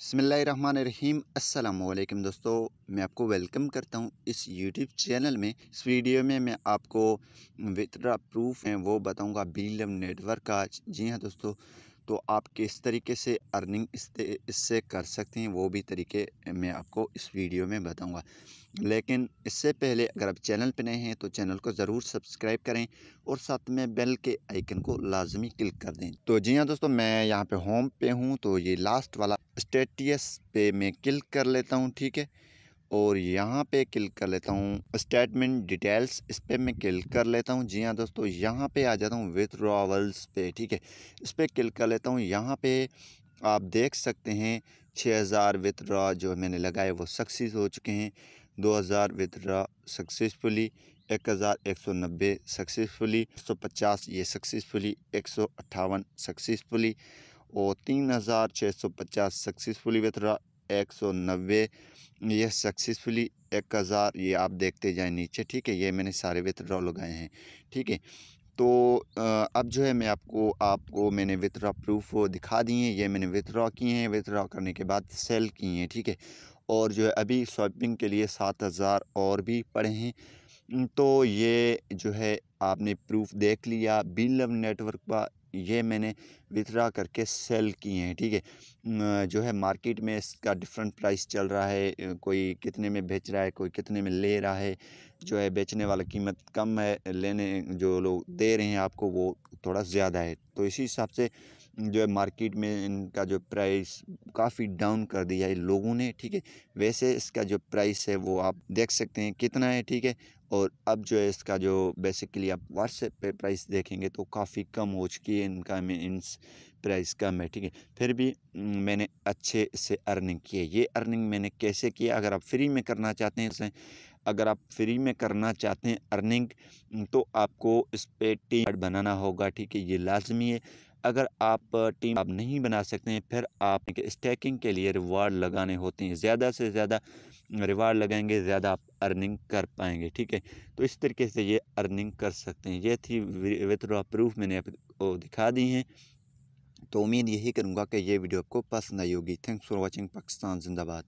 बसमीम अल्लाम दोस्तों मैं आपको वेलकम करता हूं इस यूट्यूब चैनल में इस वीडियो में मैं आपको वितरा प्रूफ हैं वो बताऊंगा बीलम नेटवर्क का जी हां दोस्तों तो आप किस तरीके से अर्निंग इससे इससे कर सकते हैं वो भी तरीके मैं आपको इस वीडियो में बताऊंगा लेकिन इससे पहले अगर आप चैनल पर नए हैं तो चैनल को ज़रूर सब्सक्राइब करें और साथ में बेल के आइकन को लाजमी क्लिक कर दें तो जी हाँ दोस्तों मैं यहाँ पे होम पे हूँ तो ये लास्ट वाला स्टेटियस पे मैं क्लिक कर लेता हूँ ठीक है और यहाँ पे क्लिक कर लेता हूँ स्टेटमेंट डिटेल्स इस पर मैं क्लिक कर लेता हूँ जी हाँ दोस्तों यहाँ पे आ जाता हूँ विथड्रावल्स पे ठीक है इस पर क्लिक कर लेता हूँ यहाँ पे आप देख सकते हैं छः हज़ार विथड्रा जो मैंने लगाए वो सक्सेस हो चुके हैं दो हज़ार विथड्रा सक्सेसफुली एक हज़ार एक सौ नब्बे सक्सेसफुली एक सौ पचास ये सक्सेसफुली एक सौ अट्ठावन सक्सेसफुली और तीन हज़ार छः सौ पचास सक्सेसफुली विथ एक सौ नब्बे यह सक्सेसफुली एक हज़ार ये आप देखते जाएं नीचे ठीक है ये मैंने सारे विथड्रॉ लगाए हैं ठीक है तो अब जो है मैं आपको आपको मैंने विथड्रॉ प्रूफ दिखा दिए हैं ये मैंने विथड्रॉ किए हैं विथड्रॉ करने के बाद सेल किए हैं ठीक है और जो है अभी शॉपिंग के लिए सात हज़ार और भी पड़े हैं तो ये जो है आपने प्रूफ देख लिया बिल लव नेटवर्क का ये मैंने विथड्रा करके सेल किए हैं ठीक है जो है मार्केट में इसका डिफरेंट प्राइस चल रहा है कोई कितने में बेच रहा है कोई कितने में ले रहा है जो है बेचने वाला कीमत कम है लेने जो लोग दे रहे हैं आपको वो थोड़ा ज़्यादा है तो इसी हिसाब से जो है मार्केट में इनका जो प्राइस काफ़ी डाउन कर दिया है लोगों ने ठीक है वैसे इसका जो प्राइस है वो आप देख सकते हैं कितना है ठीक है और अब जो है इसका जो बेसिकली आप व्हाट्सएप पे प्राइस देखेंगे तो काफ़ी कम हो चुकी है इनका में इन प्राइस कम है ठीक है फिर भी मैंने अच्छे से अर्निंग की है ये अर्निंग मैंने कैसे किया अगर आप फ्री में करना चाहते हैं अगर आप फ्री में करना चाहते हैं अर्निंग तो आपको इस पर टीम कार्ड बनाना होगा ठीक है ये लाजमी है अगर आप टीम आप नहीं बना सकते हैं फिर आप स्टैकिंग के लिए रिवार्ड लगाने होते हैं ज़्यादा से ज़्यादा रिवार्ड लगाएंगे ज़्यादा आप अर्निंग कर पाएंगे ठीक है तो इस तरीके से ये अर्निंग कर सकते हैं ये थी विथड्रॉ प्रूफ मैंने आपको दिखा दी हैं तो उम्मीद यही करूँगा कि ये वीडियो आपको पसंद आई होगी थैंक्स फॉर वॉचिंग पाकिस्तान जिंदाबाद